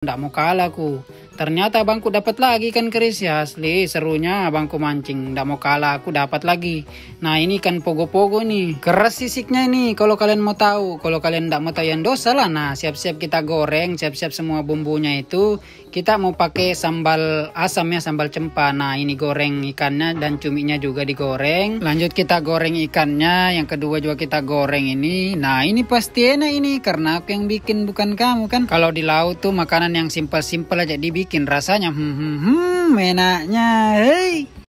Tidak mau kalah aku. Ternyata bangku dapat lagi kan keris ya asli serunya bangku mancing ndak mau kalah aku dapat lagi. Nah ini ikan pogo-pogo nih keras sisiknya ini kalau kalian mau tahu kalau kalian ndak mau tahu dosa lah nah siap-siap kita goreng siap-siap semua bumbunya itu kita mau pakai sambal asam ya sambal cempa. Nah ini goreng ikannya dan cuminya juga digoreng. Lanjut kita goreng ikannya yang kedua juga kita goreng ini. Nah ini pasti enak ini karena aku yang bikin bukan kamu kan. Kalau di laut tuh makanan yang simpel-simpel aja dibikin bikin rasanya hmm, hmm, hmm enaknya hei